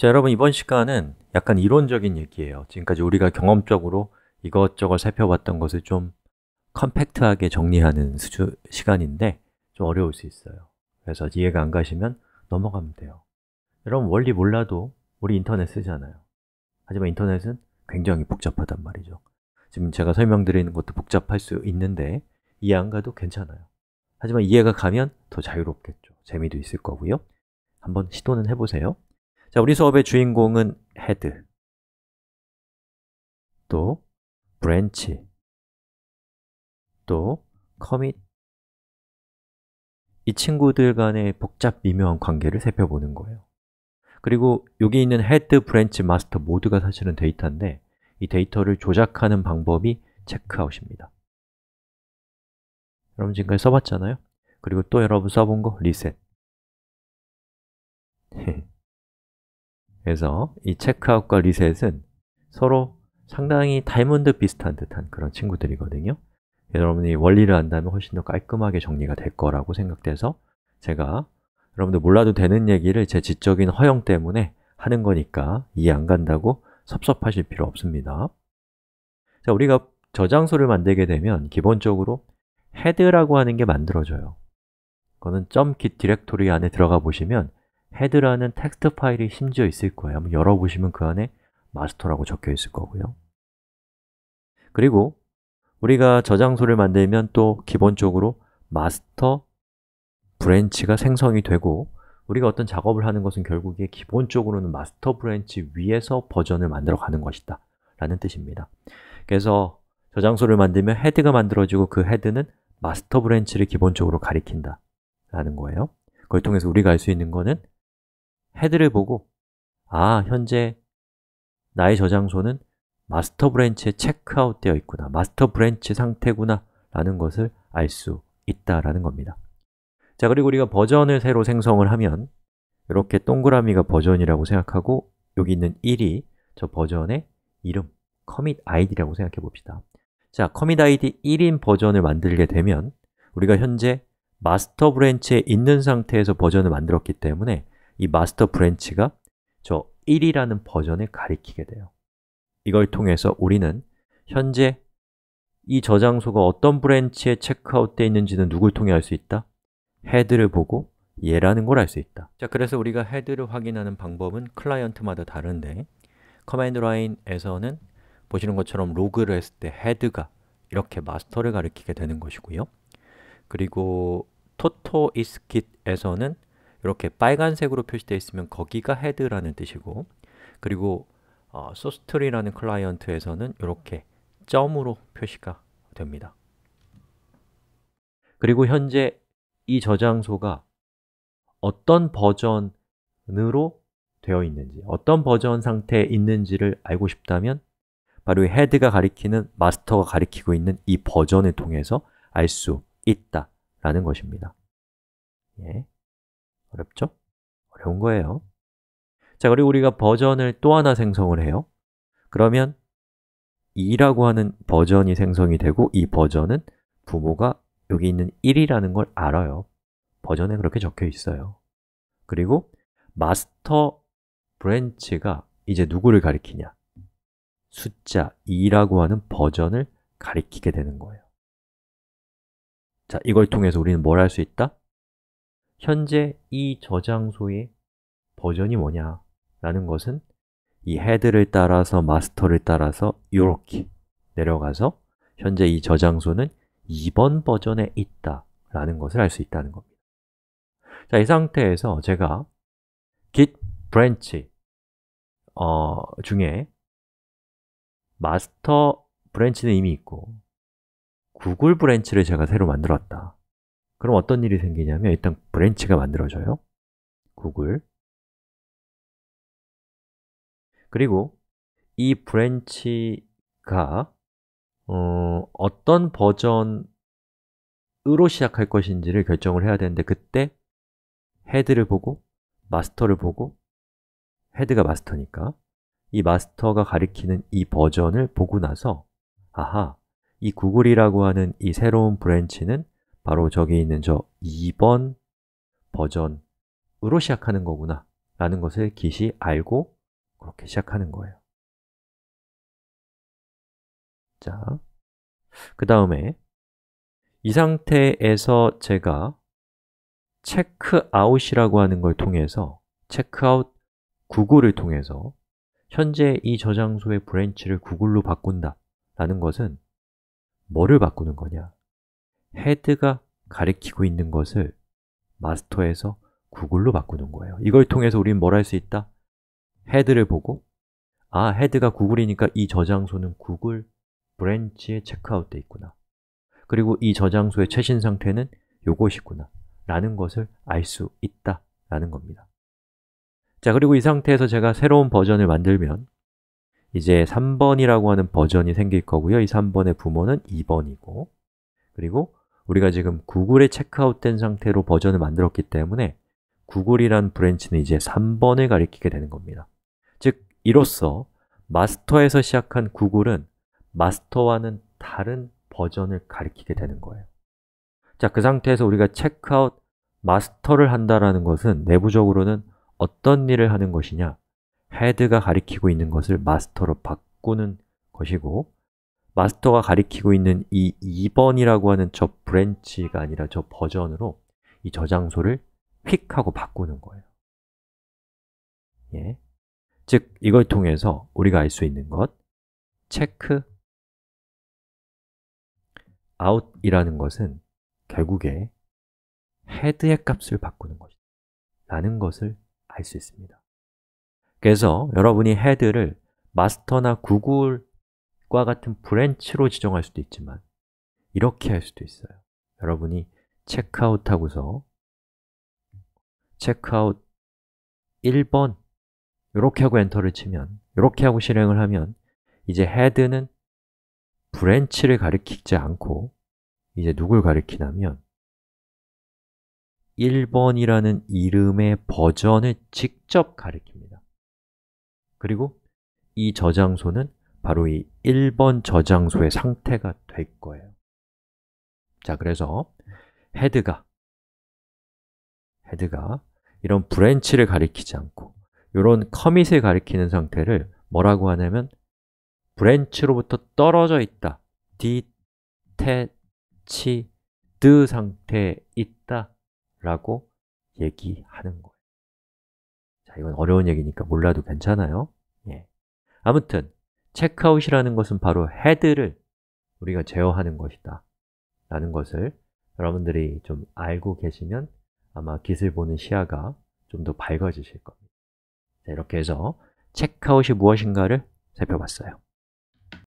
자, 여러분 이번 시간은 약간 이론적인 얘기예요 지금까지 우리가 경험적으로 이것저것 살펴봤던 것을 좀 컴팩트하게 정리하는 수주 시간인데 좀 어려울 수 있어요 그래서 이해가 안 가시면 넘어가면 돼요 여러분 원리 몰라도 우리 인터넷 쓰잖아요 하지만 인터넷은 굉장히 복잡하단 말이죠 지금 제가 설명드리는 것도 복잡할 수 있는데 이해 안 가도 괜찮아요 하지만 이해가 가면 더 자유롭겠죠 재미도 있을 거고요 한번 시도는 해보세요 자, 우리 수업의 주인공은 헤드 또 브랜치 또 커밋 이 친구들 간의 복잡 미묘한 관계를 살펴보는 거예요 그리고 여기 있는 헤드, 브랜치, 마스터 모두가 사실은 데이터인데 이 데이터를 조작하는 방법이 체크아웃입니다 여러분 지금까지 써봤잖아요? 그리고 또 여러분 써본 거 리셋 그래서 이 체크아웃과 리셋은 서로 상당히 다이몬드 비슷한 듯한 그런 친구들이거든요 여러분이 원리를 안다면 훨씬 더 깔끔하게 정리가 될 거라고 생각돼서 제가 여러분들 몰라도 되는 얘기를 제 지적인 허용 때문에 하는 거니까 이해 안 간다고 섭섭하실 필요 없습니다 자, 우리가 저장소를 만들게 되면 기본적으로 헤드라고 하는 게 만들어져요 그거는 .git 디렉토리 안에 들어가 보시면 헤드라는 텍스트 파일이 심지어 있을 거예요. 한번 열어보시면 그 안에 마스터라고 적혀 있을 거고요. 그리고 우리가 저장소를 만들면 또 기본적으로 마스터 브랜치가 생성이 되고 우리가 어떤 작업을 하는 것은 결국에 기본적으로는 마스터 브랜치 위에서 버전을 만들어 가는 것이다 라는 뜻입니다 그래서 저장소를 만들면 헤드가 만들어지고 그 헤드는 마스터 브랜치를 기본적으로 가리킨다 라는 거예요 그걸 통해서 우리가 알 수 있는 거는 헤드를 보고 아, 현재 나의 저장소는 마스터 브랜치에 체크아웃 되어 있구나 마스터 브랜치 상태구나 라는 것을 알 수 있다라는 겁니다 자, 그리고 우리가 버전을 새로 생성을 하면 이렇게 동그라미가 버전이라고 생각하고 여기 있는 1이 저 버전의 이름, 커밋 아이디라고 생각해 봅시다 자, 커밋 아이디 1인 버전을 만들게 되면 우리가 현재 마스터 브랜치에 있는 상태에서 버전을 만들었기 때문에 이 마스터 브랜치가 저 1이라는 버전을 가리키게 돼요 이걸 통해서 우리는 현재 이 저장소가 어떤 브랜치에 체크아웃되어 있는지는 누굴 통해 알 수 있다? 헤드를 보고 얘라는 걸 알 수 있다 자, 그래서 우리가 헤드를 확인하는 방법은 클라이언트마다 다른데 커맨드 라인에서는 보시는 것처럼 로그를 했을 때 헤드가 이렇게 마스터를 가리키게 되는 것이고요 그리고 토토이스킷에서는 이렇게 빨간색으로 표시되어 있으면 거기가 헤드라는 뜻이고 그리고 어, 소스트리라는 클라이언트에서는 이렇게 점으로 표시가 됩니다. 그리고 현재 이 저장소가 어떤 버전으로 되어 있는지 어떤 버전 상태에 있는지를 알고 싶다면 바로 이 헤드가 가리키는 마스터가 가리키고 있는 이 버전을 통해서 알 수 있다 라는 것입니다 예. 어렵죠? 어려운 거예요 자, 그리고 우리가 버전을 또 하나 생성을 해요 그러면 2라고 하는 버전이 생성이 되고 이 버전은 부모가 여기 있는 1이라는 걸 알아요 버전에 그렇게 적혀 있어요 그리고 마스터 브랜치가 이제 누구를 가리키냐 숫자 2라고 하는 버전을 가리키게 되는 거예요 자, 이걸 통해서 우리는 뭘 할 수 있다? 현재 이 저장소의 버전이 뭐냐 라는 것은 이 헤드를 따라서 마스터를 따라서 이렇게 내려가서 현재 이 저장소는 2번 버전에 있다 라는 것을 알 수 있다는 겁니다 자, 이 상태에서 제가 git branch 어, 중에 마스터 브랜치는 이미 있고 구글 브랜치를 제가 새로 만들었다 그럼 어떤 일이 생기냐면 일단 브랜치가 만들어져요. 구글 그리고 이 브랜치가 어, 떤 버전으로 시작할 것인지를 결정을 해야 되는데 그때 헤드를 보고 마스터를 보고 헤드가 마스터니까 이 마스터가 가리키는 이 버전을 보고 나서 아하, 이 구글이라고 하는 이 새로운 브랜치는 바로 저기 있는 저 2번 버전으로 시작하는 거구나 라는 것을 g i t 이 알고 그렇게 시작하는 거예요 자, 그 다음에 이 상태에서 제가 체크아웃이라고 하는 걸 통해서 체크아웃 구글을 통해서 현재 이 저장소의 브랜치를 구글로 바꾼다 라는 것은 뭐를 바꾸는 거냐 헤드가 가리키고 있는 것을 마스터에서 구글로 바꾸는 거예요 이걸 통해서 우리는 뭘 할 수 있다? 헤드를 보고 아, 헤드가 구글이니까 이 저장소는 구글 브랜치에 체크아웃돼 있구나 그리고 이 저장소의 최신 상태는 요것이구나 라는 것을 알 수 있다 라는 겁니다 자, 그리고 이 상태에서 제가 새로운 버전을 만들면 이제 3번이라고 하는 버전이 생길 거고요 이 3번의 부모는 2번이고 그리고 우리가 지금 구글에 체크아웃된 상태로 버전을 만들었기 때문에 구글이란 브랜치는 이제 3번을 가리키게 되는 겁니다 즉, 이로써 마스터에서 시작한 구글은 마스터와는 다른 버전을 가리키게 되는 거예요 자, 그 상태에서 우리가 체크아웃 마스터를 한다라는 것은 내부적으로는 어떤 일을 하는 것이냐 헤드가 가리키고 있는 것을 마스터로 바꾸는 것이고 마스터가 가리키고 있는 이 2번이라고 하는 저 브랜치가 아니라 저 버전으로 이 저장소를 휙 하고 바꾸는 거예요 예. 즉, 이걸 통해서 우리가 알 수 있는 것 체크 아웃이라는 것은 결국에 헤드의 값을 바꾸는 것이다 라는 것을 알 수 있습니다 그래서 여러분이 헤드를 마스터나 구글 과 같은 브랜치로 지정할 수도 있지만 이렇게 할 수도 있어요 여러분이 체크아웃 하고서 체크아웃 1번 이렇게 하고 엔터를 치면 이렇게 하고 실행을 하면 이제 헤드는 브랜치를 가리키지 않고 이제 누굴 가리키냐면 1번이라는 이름의 버전을 직접 가리킵니다 그리고 이 저장소는 바로 이 1번 저장소의 상태가 될 거예요 자, 그래서 헤드가 헤드가 이런 브랜치를 가리키지 않고 이런 커밋을 가리키는 상태를 뭐라고 하냐면 브랜치로부터 떨어져 있다 디테치드 상태에 있다 라고 얘기하는 거예요 자, 이건 어려운 얘기니까 몰라도 괜찮아요 예. 아무튼 체크아웃이라는 것은 바로 헤드를 우리가 제어하는 것이다 라는 것을 여러분들이 좀 알고 계시면 아마 기술 보는 시야가 좀 더 밝아지실 겁니다 이렇게 해서 체크아웃이 무엇인가를 살펴봤어요